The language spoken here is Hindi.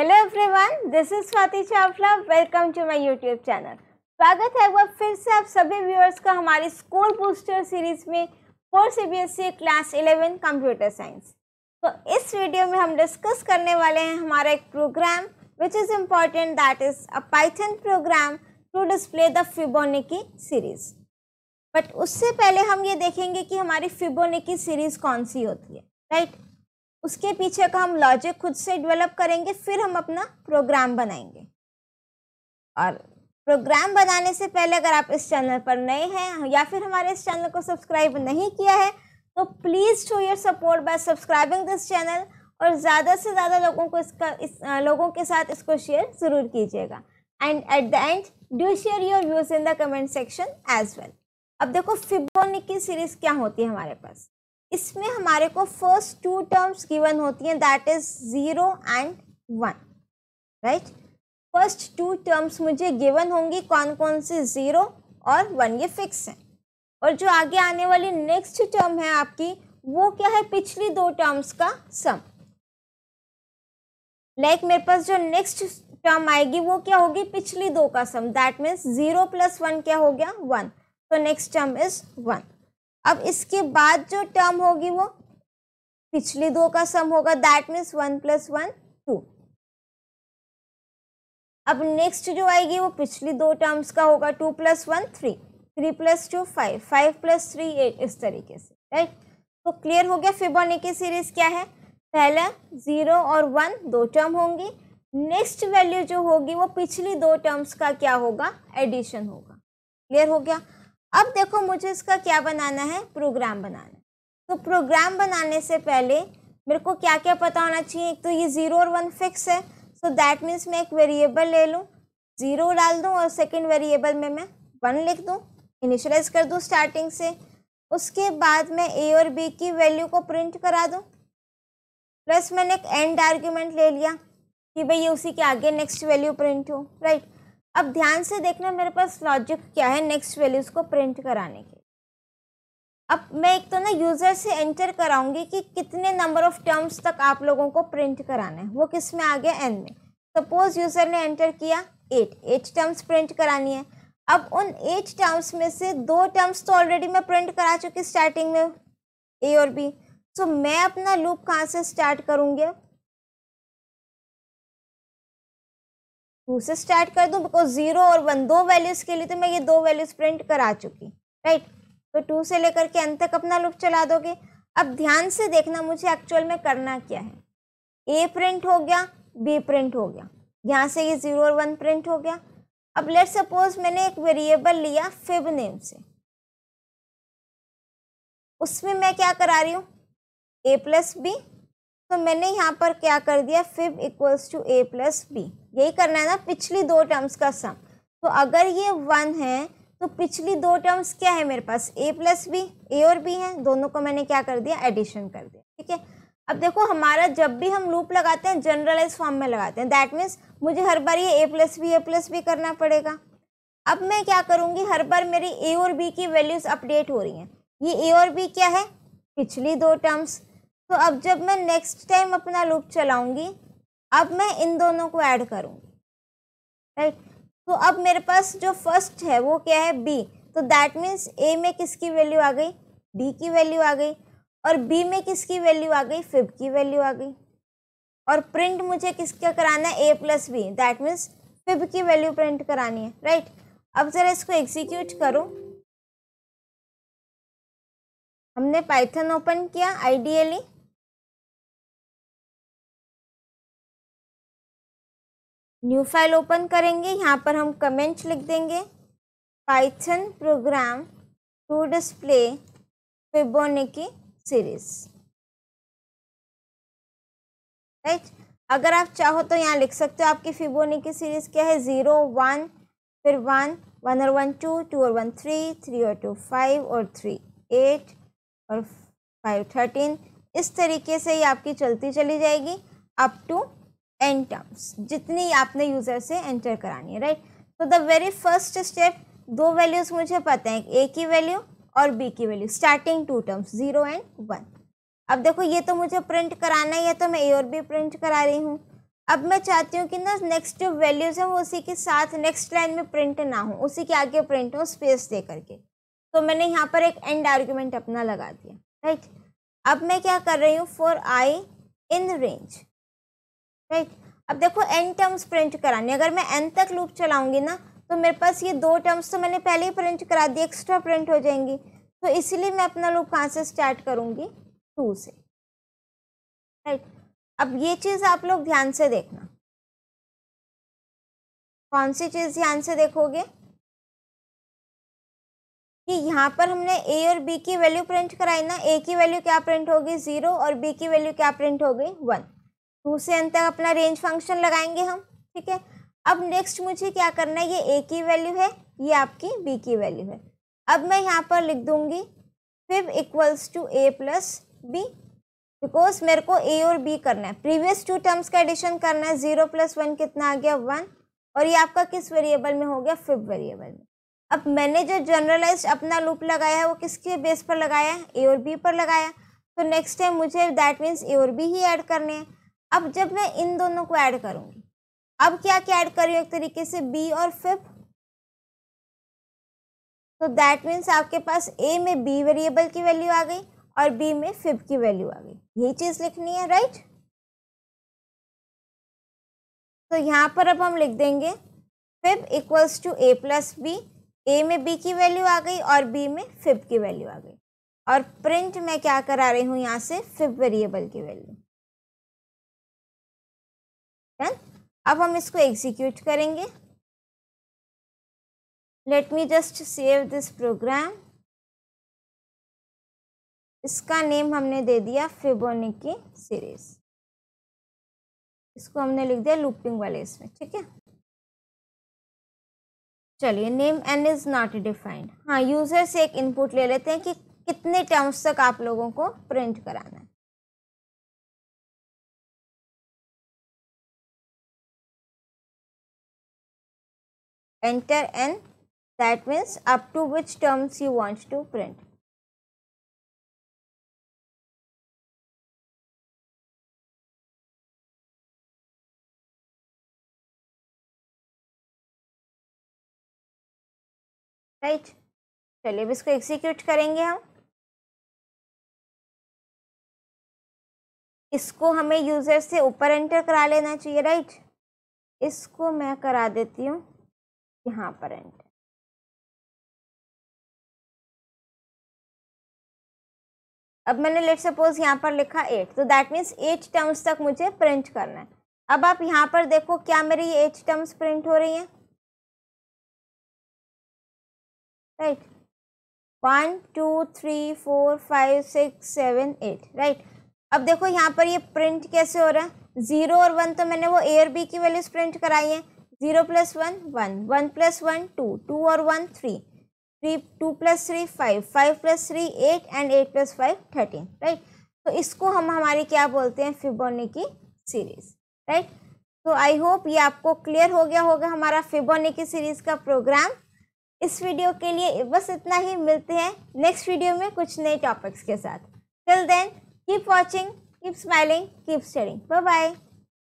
Hello everyone this is Swati Chawla welcome to my YouTube channel स्वागत है एक बार फिर से आप सभी व्यूअर्स का हमारी स्कूल बूस्टर सीरीज में for CBSE class eleven computer science तो इस वीडियो में हम डिस्कस करने वाले हैं हमारा एक program which is important that is a Python program to display the Fibonacci series but उससे पहले हम ये देखेंगे कि हमारी फिबोनिकी सीरीज़ कौन सी होती है राइट right? उसके पीछे का हम लॉजिक खुद से डेवलप करेंगे फिर हम अपना प्रोग्राम बनाएंगे और प्रोग्राम बनाने से पहले अगर आप इस चैनल पर नए हैं या फिर हमारे इस चैनल को सब्सक्राइब नहीं किया है तो please show your support by subscribing this channel और ज़्यादा से ज़्यादा लोगों को इसका इस लोगों के साथ इसको शेयर ज़रूर कीजिएगा and at the end do share your views in the comment section as well अब देखो फिबोनिकी सीरीज़ क्या होती है हमारे पास इसमें हमारे को फर्स्ट टू टर्म्स गिवन होती हैं that is zero and one right first two terms मुझे गिवन होंगी कौन कौन से ज़ीरो और वन ये फिक्स है और जो आगे आने वाली नेक्स्ट टर्म है आपकी वो क्या है पिछली दो टर्म्स का सम लाइक like मेरे पास जो नेक्स्ट टर्म आएगी वो क्या होगी पिछली दो का sum that means zero plus one क्या हो गया वन तो नेक्स्ट टर्म इज वन अब इसके बाद जो टर्म होगी वो पिछले दो का सम होगा that means one plus one two अब नेक्स्ट जो आएगी वो पिछली दो टर्म्स का होगा two plus one three three plus two five five plus three eight इस तरीके से राइट तो क्लियर हो गया की सीरीज क्या है पहला जीरो और वन दो टर्म होंगी नेक्स्ट वैल्यू जो होगी वो पिछली दो टर्म्स का क्या होगा एडिशन होगा क्लियर हो गया अब देखो मुझे इसका क्या बनाना है प्रोग्राम बनाना तो प्रोग्राम बनाने से पहले मेरे को क्या क्या पता होना चाहिए एक तो ये ज़ीरो और वन फिक्स है सो दैट मीन्स मैं एक वेरिएबल ले लूँ ज़ीरो डाल दूँ और सेकेंड वेरिएबल में मैं वन लिख दूँ इनिशलाइज कर दूँ स्टार्टिंग से उसके बाद मैं ए और बी की वैल्यू को प्रिंट करा दूँ प्लस मैंने एक एंड आर्ग्यूमेंट ले लिया कि भाई ये उसी के आगे नेक्स्ट वैल्यू प्रिंट हो राइट अब ध्यान से देखना मेरे पास लॉजिक क्या है नेक्स्ट वैल्यूज़ को प्रिंट कराने के अब मैं एक तो ना यूज़र से एंटर कराऊंगी कि कितने नंबर ऑफ टर्म्स तक आप लोगों को प्रिंट कराना है वो किस में आ गया एन में सपोज़ यूज़र ने एंटर किया एट एट टर्म्स प्रिंट करानी है अब उन एट टर्म्स में से दो टर्म्स तो ऑलरेडी मैं प्रिंट करा चुकी स्टार्टिंग में ए और बी सो so, मैं अपना लूप कहाँ से स्टार्ट करूँगी टू से स्टार्ट कर दूँ बिकॉज ज़ीरो और वन दो वैल्यूज़ के लिए तो मैं ये दो वैल्यूज़ प्रिंट करा चुकी राइट तो टू से लेकर के अंत तक अपना लूप चला दोगे अब ध्यान से देखना मुझे एक्चुअल में करना क्या है ए प्रिंट हो गया बी प्रिंट हो गया यहाँ से ये ज़ीरो और वन प्रिंट हो गया अब लेट सपोज मैंने एक वेरिएबल लिया फिब नेम से उसमें मैं क्या करा रही हूँ ए प्लस बी तो मैंने यहाँ पर क्या कर दिया fib equals to A plus B यही करना है ना पिछली दो टर्म्स का सम तो अगर ये वन है तो पिछली दो टर्म्स क्या है मेरे पास ए प्लस बी ए और बी है दोनों को मैंने क्या कर दिया एडिशन कर दिया ठीक है अब देखो हमारा जब भी हम लूप लगाते हैं जनरलाइज फॉर्म में लगाते हैं दैट मीन्स मुझे हर बार ये A plus B A plus B करना पड़ेगा अब मैं क्या करूँगी हर बार मेरी ए और बी की वैल्यूज़ अपडेट हो रही हैं ये ए और बी क्या है पिछली दो टर्म्स तो अब जब मैं नेक्स्ट टाइम अपना लूप चलाऊँगी अब मैं इन दोनों को ऐड करूँगी राइट तो अब मेरे पास जो फर्स्ट है वो क्या है बी तो दैट मीन्स ए में किसकी वैल्यू आ गई बी की वैल्यू आ गई और बी में किसकी वैल्यू आ गई फिब की वैल्यू आ गई और प्रिंट मुझे किसका कराना है A plus B that means fib की वैल्यू प्रिंट करानी है राइट अब ज़रा इसको एग्जीक्यूट करूँ हमने पाइथन ओपन किया आइडियली न्यू फाइल ओपन करेंगे यहाँ पर हम कमेंट लिख देंगे Python program to display Fibonacci series right अगर आप चाहो तो यहाँ लिख सकते हो आपकी फिबोनिकी सीरीज क्या है ज़ीरो वन फिर वन वन और वन टू टू और वन थ्री थ्री और टू फाइव और थ्री एट और फाइव थर्टीन इस तरीके से ही आपकी चलती चली जाएगी अप टू एन टर्म्स जितनी आपने यूज़र से एंटर करानी है राइट तो द वेरी फर्स्ट स्टेप दो वैल्यूज़ मुझे पता है ए की वैल्यू और बी की value starting two terms zero and one अब देखो ये तो मुझे प्रिंट कराना ही है तो मैं ए और बी प्रिंट करा रही हूँ अब मैं चाहती हूँ कि ना नेक्स्ट जो वैल्यूज़ हैं वो उसी के साथ नेक्स्ट लाइन में प्रिंट ना हो उसी के आगे प्रिंट हो स्पेस दे करके तो मैंने यहाँ पर एक एंड आर्ग्यूमेंट अपना लगा दिया राइट अब मैं क्या कर रही हूँ for I in range right अब देखो एन टर्म्स प्रिंट कराने अगर मैं एन तक लूप चलाऊंगी ना तो मेरे पास ये दो टर्म्स तो मैंने पहले ही प्रिंट करा दी एक्स्ट्रा प्रिंट हो जाएंगी तो इसीलिए मैं अपना लूप कहाँ से स्टार्ट करूँगी टू से राइट अब ये चीज़ आप लोग ध्यान से देखना कौन सी चीज़ ध्यान से देखोगे कि यहाँ पर हमने ए और बी की वैल्यू प्रिंट कराई ना ए की वैल्यू क्या प्रिंट होगी ज़ीरो और बी की वैल्यू क्या प्रिंट हो गई वन टू से एन तक अपना रेंज फंक्शन लगाएंगे हम ठीक है अब नेक्स्ट मुझे क्या करना है ये ए की वैल्यू है ये आपकी बी की वैल्यू है अब मैं यहाँ पर लिख दूँगी fib equals to A plus B because मेरे को ए और बी करना है प्रीवियस टू टर्म्स का एडिशन करना है जीरो प्लस वन कितना आ गया वन और ये आपका किस वेरिएबल में हो गया फिफ वेरिएबल में अब मैंने जो जनरलाइज अपना लूप लगाया है वो किसके बेस पर लगाया है ए और बी पर लगाया तो नेक्स्ट टाइम मुझे दैट मीन्स ए और बी ही ऐड करने हैं अब जब मैं इन दोनों को ऐड करूँगी अब क्या क्या ऐड कर एक तरीके से बी और फिफ तो दैट मीन्स आपके पास ए में बी वेरिएबल की वैल्यू आ गई और बी में फिफ की वैल्यू आ गई यही चीज़ लिखनी है राइट तो यहाँ पर अब हम लिख देंगे fib equals to A plus B A में बी की वैल्यू आ गई और बी में फिफ की वैल्यू आ गई और प्रिंट मैं क्या करा रही हूँ यहाँ से फिफ वेरिएबल की वैल्यू डन अब हम इसको एग्जीक्यूट करेंगे let me just save this program इसका नेम हमने दे दिया फिबोनिकी सीरीज इसको हमने लिख दिया लूपिंग वाले इसमें ठीक है चलिए name N is not defined हाँ यूज़र से एक इनपुट ले लेते हैं कि कितने टर्म्स तक आप लोगों को प्रिंट कराना है enter n that means up to which terms you want to print. Right right. चलिए अब इसको एग्जीक्यूट करेंगे हम इसको हमें यूज़र से ऊपर एंटर करा लेना चाहिए राइट right? इसको मैं करा देती हूँ यहाँ पर एंड अब मैंने लेट सपोज यहाँ पर लिखा एट तो दैट मीन्स एट टर्म्स तक मुझे प्रिंट करना है अब आप यहाँ पर देखो क्या मेरी ये एट टर्म्स प्रिंट हो रही हैं right one two three four five six seven eight right अब देखो यहाँ पर ये प्रिंट कैसे हो रहा है ज़ीरो और वन तो मैंने वो ए और बी की वैल्यूज प्रिंट कराई हैं zero plus one one one plus one two two और one three three two plus three five five plus three eight and eight plus five thirteen right तो इसको हम हमारी क्या बोलते हैं फिबोनी की सीरीज राइट तो आई होप ये आपको क्लियर हो गया होगा हमारा फिबोनी की सीरीज का प्रोग्राम इस वीडियो के लिए बस इतना ही मिलते हैं नेक्स्ट वीडियो में कुछ नए टॉपिक्स के साथ till then keep watching keep smiling keep studying bye bye